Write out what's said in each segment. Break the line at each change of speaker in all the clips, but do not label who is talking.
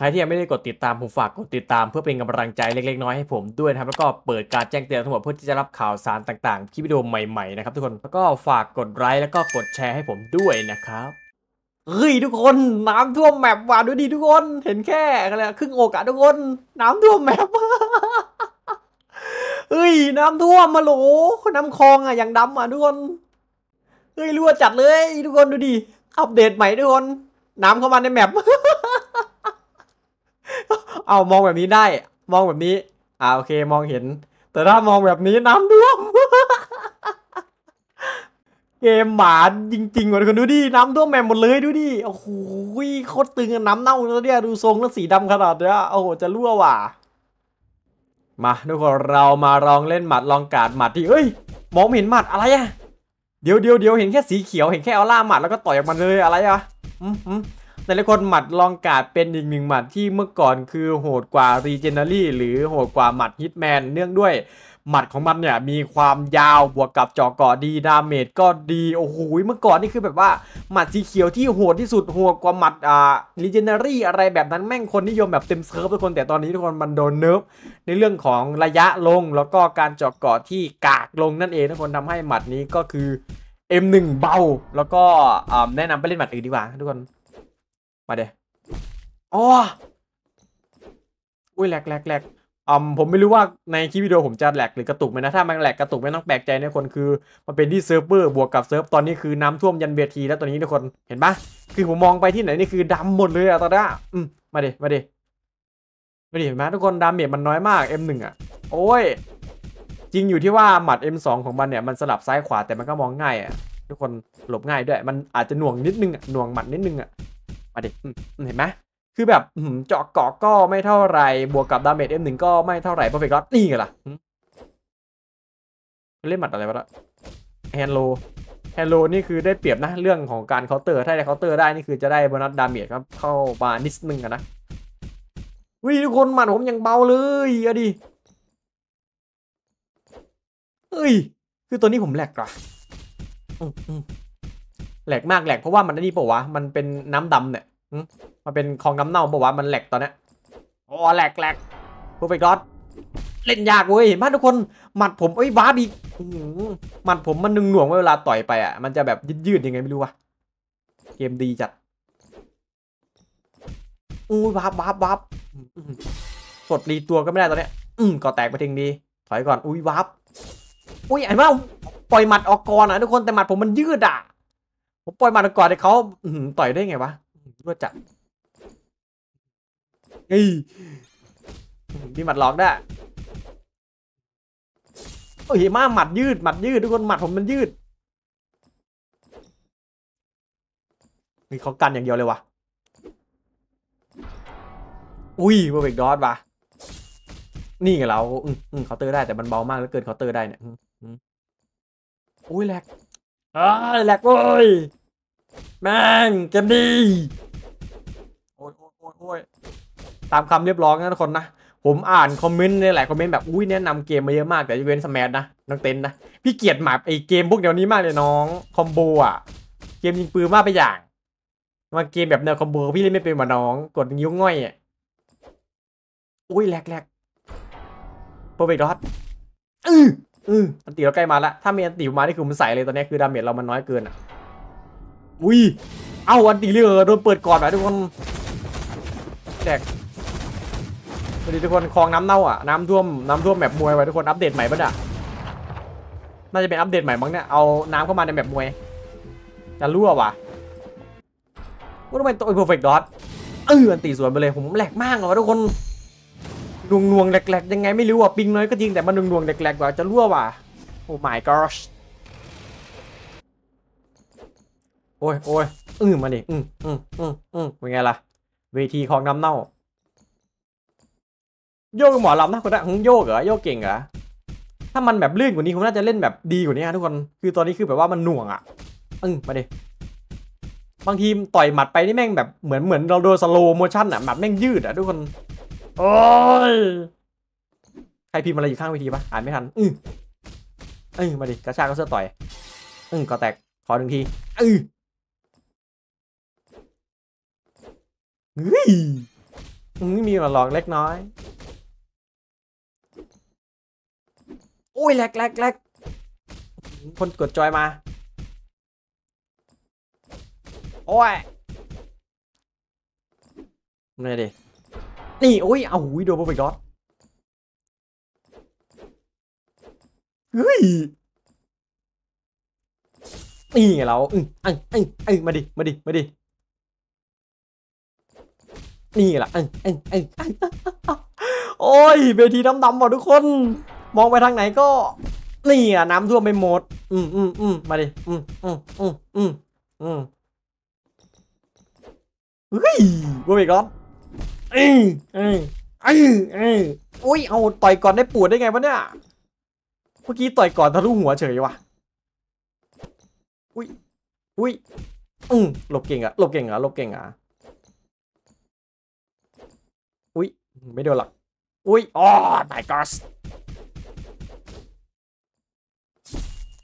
ใครที่ยังไม่ได้กดติดตาม ผมฝากกดติดตามเพื่อเป็นกำลังใจเล็กๆ น้อยให้ผมด้วยนะครับแล้วก็เปิดการแจ้งเตือนทั้งหมดเพื่อที่จะรับข่าวสารต่างๆคลิปวิดีโอใหม่ๆนะครับทุกคนแล้วก็ฝากกดไลค์แล้วก็กดแชร์ให้ผมด้วยนะครับเฮ้ย ทุกคน น้ำท่วมแมปว่าดูดิทุกคนเห็นแค่อะไรครึ่งอกาะทุกคนน้ำท่วมแมปเฮ้ย น้ำท่วมมาโหลน้ำคลองอะอย่างดำอะทุกคนเฮ้ยรั่วจัดเลยทุกคนดูดิอัปเดตใหม่ทุกคนน้ำเข้ามาในแมปเอามองแบบนี้ได้ มองแบบนี้อ่าโอเคมองเห็น แต่ถ้ามองแบบนี้น้ำท่วมเกมหมาจริงๆวลยคนดูดิน้ำท่วมแมมหมดเลยดูดิโอ้โหโคตรตึงน้ำเน่าแล้วเนี่ยดูทรงแล้วสีดำขนาดเนี้ยโอ้โหจะรั่วว่ะมาทุกคนเรามาลองเล่นหมัดลองกาดหมัดที่เอ้ย มองเห็นหมัดอะไรอะเดี๋ยวเดี๋ยวเดี๋ยวเห็นแค่สีเขียวเห็นแค่เอาล่าหมัดแล้วก็ต่อยออกมาเลยอะไรอะอืมอืมแต่ละคนหมัดลองกาดเป็นอีกหนึ่งหมัดที่เมื่อก่อนคือโหดกว่ารีเจนเนอรี่หรือโหดกว่าหมัดฮิตแมนเนื่องด้วยหมัดของมันเนี่ยมีความยาวบวกกับจอกอดี ดาเมจก็ดีโอ้โหเมื่อก่อนนี่คือแบบว่า หมัดสีเขียวที่โหดที่สุดโหดกว่าหมัดอ่าลีเจนเนอรี่อะไรแบบนั้นแม่งคนนิยมแบบเต็มเซิร์ฟทุกคนแต่ตอนนี้ทุกคนมันโดนเนิร์ฟในเรื่องของระยะลงแล้วก็การจอกอที่กากลงนั่นเองทุกคนทำให้หมัดนี้ก็คือ M1 เบาแล้วก็แนะนำไปเล่นหมัดอื่นดีกว่า ทุกคนมาเดอ๋ออุ้ยแหลกแหลกแหลกอมผมไม่รู้ว่าในคลิปวิดีโอผมจะแหลกหรือกระตุกไหมนะ ถ้ามันแหลกกระตุกไม่ต้องแปลกใจนะคน คือ มันเป็นที่เซิร์ฟเวอร์ บวกกับเซิร์ฟ ตอนนี้คือน้ำท่วมยันเวทีแล้ว ตอนนี้ทุกคนเห็นปะคือผมมองไปที่ไหนนี่คือดำหมดเลยอะตอนนี้อืมมาเดีมาเดีมาเดีเห็นไหมทุกคนดาเมจมันน้อยมาก M1 อะโอ้ย จริงอยู่ที่ว่าหมัด M2 ของมันเนี่ยมันสลับซ้ายขวาแต่มันก็มองง่ายอะทุกคนหลบง่ายด้วย มันอาจจะหน่วงนิดนึงอะหน่วงหมัดนิดนึงอะาดิเห็นไหมคือแบบเจาะเกาะก็ไม่เท่าไร บวกกับ ดาเมจเอ็มหนึ่งก็ไม่เท่าไรเพอร์เฟกต์ล็อตนี่ไงล่ะ เล่นหมัดอะไรวะละแฮนโลแฮนโล นี่คือได้เปรียบนะ เรื่องของการเคาน์เตอร์ ถ้าได้เคาน์เตอร์ได้นี่คือจะได้โบนัสดาเมจครับเข้ามานิดนึงนะวิ่งทุกคนหมัดผมยังเบาเลยอะดิเฮ้ย คือตัวนี้ผมแหลกกว่าอแหลกมากแหลกเพราะว่ามันนี่ปะวะมันเป็นน้ำดำเนี่ยมันเป็นของน้ำเน่าปะวะมันแหลกตอนนี้โอ้แหลกแหลกพูดไปก๊อดเล่นยากเว้ยเห็นป่ะทุกคนหมัดผมเอ้ยบ้าบีหมัดผมมันหนึ่งหน่วงเวลาต่อยไปอ่ะมันจะแบบยืดดยังไงไม่รู้วะเกมดีจัดอู้บ้าบ้าบ้าบกดรีตัวก็ไม่ได้ตอนเนี้ยอืมก่อแตกไปทิ้งดี ถอยก่อน อุ้ยวับอุ้ยไอ้บ้าปล่อยหมัดออกก่อนนะทุกคนแต่หมัดผมมันยืดอ่ะผมปล่อยมาัะก่อนให้เขาต่อยได้ไงวะรวดจับเฮ้ยมีหมัดหลอกได้โอ้ยมาหมัดยืดหมัดยืดทุกคนหมัดผมมันยืด มีเขากันอย่างเดียวเลยวะอุ้ยเบรกดอสว่ะ นี่ไงเราอืมอืมเขาเตอร์ได้แต่มันเบามากแล้วเกินเขาเตอร์ได้เนี่ยอุ้ยแหลกอ้าแหลกโว้ยแม่งเจมดีโอ้ยโอ้ยโอ้ยตามคำเรียบร้อยนะทุกคนนะ ผมอ่านคอมเมนต์ในหลายคอมเมนต์แบบอุ้ยแนะนำเกมมาเยอะมากแต่ยกเว้นสมัทนะน้องเต้นนะพี่เกียดหมาไอเกมพวกเดี๋ยวนี้มากเลยน้องคอมโบอ่ะเกมยิงปืนมากไปอย่างมาเกมแบบแนวคอมโบพี่เล่นไม่เป็นหมาน้องกดยิ้วง่อยอ่ะอุ้ยแหลกแหลกโปรเฟกต์ดอทอืออืออันตีเราใกล้มาละถ้ามีอันตีมานี่คือมันใส่เลยตอนนี้คือดาเมจเรามันน้อยเกินอ่ะอุ้ยเอ้าอันตีเรือโดนเปิดก่อนไปทุกคนแจกสวัสดีทุกคนคลองน้ำเน่าอ่ะน้ำท่วมน้ำท่วมแมปมวยไว้ทุกคนอัปเดตใหม่ปะเนี่ยน่าจะเป็นอัปเดตใหม่บ้างเนี่ยเอาน้ำเข้ามาในแมปมวยจะรั่วว่ะว่าทำไมตัวเพอร์เฟกต์ดอทเอออันตีสวนไปเลย ผมแหลกมากเลยทุกคนนวงนวงแหลกๆยังไงไม่รู้อ่ะปิงน้อยก็จริงแต่มันนวงนวงแหลกๆกว่าจะรั่วว่ะโอ้ my gosh โอ้ยโอ้ยอืมมาดิอืมอืมอืมอืมเป็นไงล่ะ เวทีของน้ำเน่า โยกหมอลำนะคนนั้นโยกเหรอ โยกเก่งเหรอ ถ้ามันแบบลื่นกว่านี้ผมน่าจะเล่นแบบดีกว่านี้ทุกคน คือตอนนี้คือแบบว่ามันหน่วงอ่ะอืมมาดิ บางทีต่อยหมัดไปนี่แม่งแบบเหมือนเหมือนเราโดนสโลโมชั่นอ่ะ หมัดแม่งยืดอ่ะทุกคน โอ้ย ใครพิมพ์อะไรอยู่ข้างเวทีปะอ่านไม่ทันอืออือมาดิ กระชากกะเสื้อต่อยอือก็แตก ขอหนึ่งที อือเฮ้ยมึงไม่มีมาหลอกเล็กน้อย โอ้ยแลกแลกแลกคนกดจอยมา โอ้ย นี่ดิ นี่ โอ้ย เอาหูย โดนบปรเกดอทเฮ้ย นี่ไงเราเอึเออเองมาดิ มาดิ มาดินี่แหละโอ้ยเวทีดำๆหมดทุกคน มองไปทางไหนก็ นี่อ่ะน้ำท่วมไปหมด อืมอืม อืมมาดิ อืมอืมอืมอืมอืมเฮ้ยบูมิกอน เอ้ยเอ้ยเอ้ยเอ้ยโอ้ยเอาต่อยก่อนได้ปวดได้ไงวะเนี่ยเมื่อกี้ต่อยก่อนทะลุหัวเฉยว่ะอุ้ยอุ้ยอืมหลบเก่งอะหลบเก่งอะหลบเก่งอะไม่โดนหรอกอุ้ยอ๋อ my god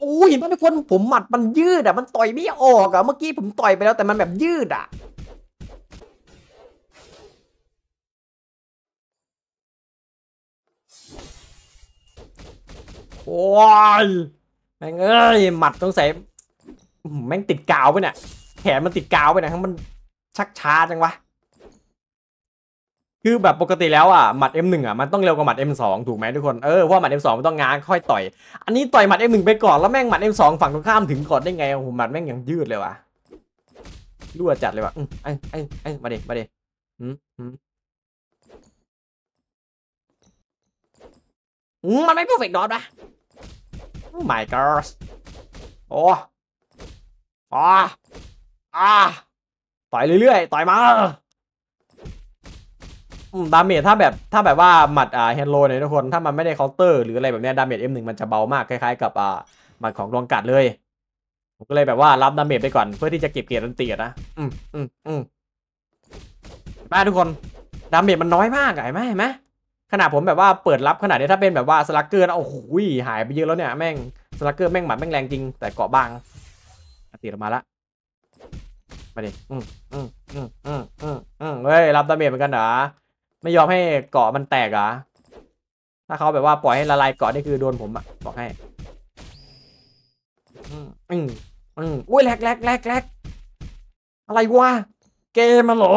โอ้ยเห็นป่ะทุกคนผมหมัดมันยืดอ่ะ มันต่อยไม่ออกอ่ะเมื่อกี้ผมต่อยไปแล้วแต่มันแบบยืดอ่ะโอ้ยแม่งเอ้ยหมัดต้องใส่แม่งติดกาวไปเนี่ย แขนมันติดกาวไปเนี่ยทั้งมันชักช้าจังวะคือแบบปกติแล้วอ่ะหมัด M1 อ่ะมันต้องเร็วกว่าหมัด M2 ถูกไหมทุกคนเออ ว่าหมัด M2 มันต้องง้างค่อยต่อย อันนี้ต่อยหมัด M1 ไปก่อนแล้วแม่งหมัด M2 ฝั่งตรงข้ามถึงก่อนได้ไงโอ้โหหมัดแม่งยังยืดเลยว่ะรั่วจัดเลยว่ะอ้ยไอ้ไอ้ไอ้มาเดมาเดอืมอืมมันไม่เพอร์เฟกต์ดอทวะอ้ my god โอ้อ๋อต่อยเรื่อยๆ ต่อยมาดาเมจถ้าแบบถ้าแบบว่าหมัดอ่าแฮนโลเนี่ยทุกคน ถ้ามันไม่ได้เคาน์เตอร์หรืออะไรแบบเนี้ยดาเมจอ็มหนึ่งมันจะเบามากคล้ายๆกับอ่าหมัดของรองกัดเลย ผมก็เลยแบบว่ารับดาเมจไปก่อน เพื่อที่จะเก็บเกียรตอันตีนะอืมอืมอืมมาทุกคนดาเมจมันน้อยมากเหไหมไหมขนาดผมแบบว่าเปิดรับขนาดนี้ถ้าเป็นแบบว่าสลักเกอร์นะโอ้โหหายไปเยอะแล้วเนี่ย แม่งสลักเกอร์แม่งหมัดแม่งแรงจริง แต่เกาะบางตีออกมาละมาดิอืมอืมอืมอืมอืมเฮ้ยรับดาเมจเหมือนกันเหรอไม่ยอมให้เกาะมันแตกอ่ะ ถ้าเขาแบบว่าปล่อยให้ละลายเกาะนี่คือโดนผมอ่ะ บอกให้ อืมอืมออุ้ยแลกแลกแลกแลกอะไรวะ เกมมันหรอ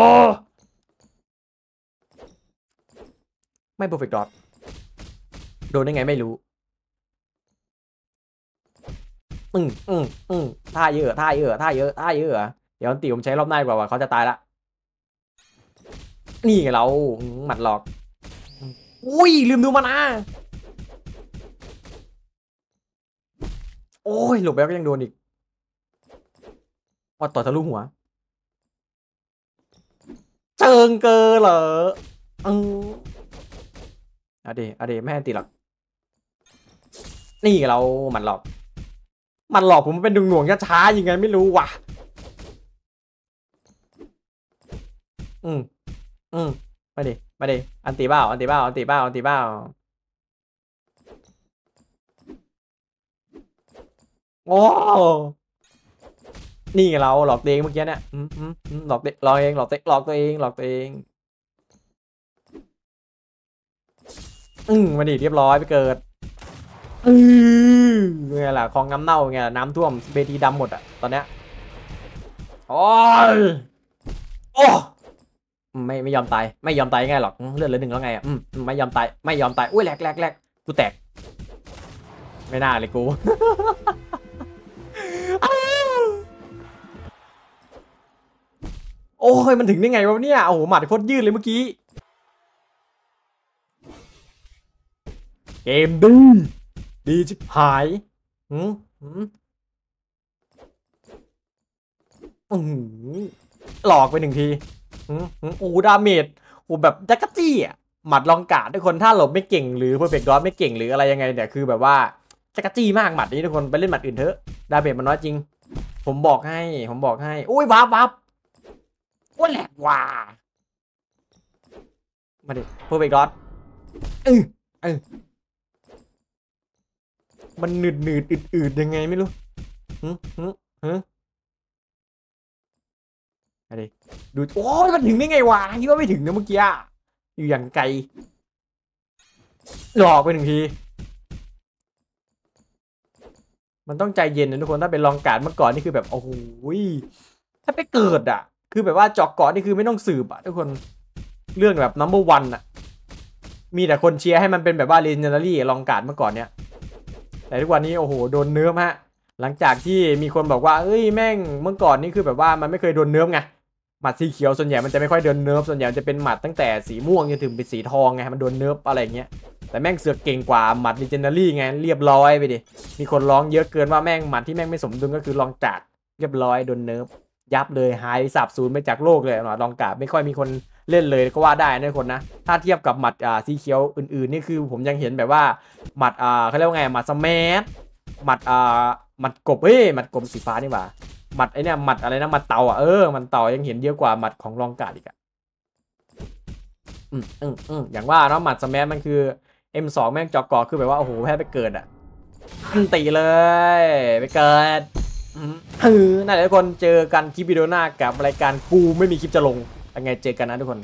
ไม่ perfect dot โดนได้ไงไม่รู้ อืมอืมอืมท่าเยอะท่าเยอะท่าเยอะท่าเยอะ เดี๋ยวตีผมใช้รอบหน้าดีกว่า เขาจะตายละนี่เราหมัดหลอก อุ้ย ลืมดูมานะ โอ้ย หลบแล้วก็ยังโดนอีกพอต่อทะลุหัว เจิงเกอเหรอเอออะเดอะดีไม่ให้ตีหรอก นี่เราหมัดหลอก มันหลอกผมเป็นดึงหน่วงช้าๆยังไงไม่รู้ว่ะ อืมอืมมาดิมาดิอันตีเบ้าอันตีเบ้าอันตีเบ้าอันตีเบ้าโอ้นี่เราหลอกตัวเองเมื่อกี้เนี่ยอืมอืมหลอกเด็กหลอกเองหลอกเด็กหลอกตัวเองหลอกตัวเองอืมมาดิเรียบร้อยไปเกิด อือไงล่ะคลองน้ำเน่าไงน้ำท่วมเบทีดำหมดอ่ะตอนเนี้ยโอ้ยโอ้ไม่ไม่ยอมตายไม่ยอมตายง่ายหรอกเลือดเหลือหนึ่งแล้วไงอ่ะไม่ยอมตายไม่ยอมตายอุ้ยแหลกแหลกแหลกกูแตกไม่น่าเลยกูโอ้ย มันถึงได้ไงวะเนี่ยโอ้โหหมัดโคตรยืดเลยเมื่อกี้เกมดีดีจิบหายอืมอืมหลอกไปหนึ่งทีอูดาเมจอูแบบจักรจี้อ่ะหมัดลองกาดทุกคนถ้าหลบไม่เก่ง หรือเพอร์เฟกต์ดอไม่เก่งหรืออะไรยังไงเนี่ยคือ แบบว่าจักรจี้มากหมัดนี้ทุกคนไปเล่นหมัดอื่นเถอะดาเมจมันน้อยจริง ผมบอกให้ผมบอกให้อุ้ยวับวับโอ้แหลกว่ามาดิเพอร์เฟกต์ดอเออเออมันหนืดหนืดอืดอืดยังไงไม่รู้ฮึฮึฮึอะไรดูโอ้ยมันถึงได้ไงวะคิดว่าไม่ถึงนะเมื่อกี้ อยู่อย่างไกลหลอกไปหนึ่งทีมันต้องใจเย็นนะทุกคนถ้าเป็นลองการเมื่อก่อนนี่คือแบบโอ้โหถ้าไปเกิดอ่ะ คือแบบว่าจอกเกาะนี่คือไม่ต้องสืบอ่ะทุกคนเรื่องแบบนัมเบอร์วันอ่ะ มีแต่คนเชียร์ให้มันเป็นแบบว่าเลนเจอร์รี่ลองการเมื่อก่อนเนี้ยแต่ทุกวันนี้โอ้โห โดนเนื้อมฮะ หลังจากที่มีคนบอกว่า เอ้ยแม่ง เมื่อก่อนนี่คือแบบว่ามันไม่เคยโดนเนื้อไงหมัดสีเขียวส่วนใหญ่มันจะไม่ค่อยเดินเนิร์ฟส่วนใหญ่จะเป็นหมัดตั้งแต่สีม่วงจนถึงเป็นสีทองไงมันโดนเนิร์ฟอะไรเงี้ยแต่แม่งเสือกเก่งกว่าหมัดลีเจนดารี่ไงเรียบร้อยไปดิ มีคนร้องเยอะเกินว่าแม่งหมัดที่แม่งไม่สมดุลก็คือลองจัดเรียบร้อยโดนเนิร์ฟยับเลยหายสาบสูญไปจากโลกเลยหน่อลองกาไม่ค่อยมีคนเล่นเลยก็ว่าได้นะคนนะถ้าเทียบกับหมัดอ่าสีเขียวอื่นๆนี่คือผมยังเห็นแบบว่าหมัดอ่าเขาเรียกว่าไงหมัดสมัตหมัดอ่าหมัดกบเฮ้ยหมัดกบสีฟ้านี่หว่าหมัดไอเนี่ยหมัดอะไรนะหมัดเต่าอ่ะเออมันเต่ายังเห็นเยอะกว่าหมัดของรองกาดอีกอ่ะ อืมอืมอืมอย่างว่าเนาะหมัดสแมทมันคือ M2 แม่งจอกกอคือแบบว่า โอ้โห แพ้ไปเกิดอ่ะตีเลย ไปเกิดเออนั่นแหละทุกคนเจอกันคลิปวิดีโอหน้ากับรายการกูไม่มีคลิปจะลงยังไงเจอกันนะทุกคน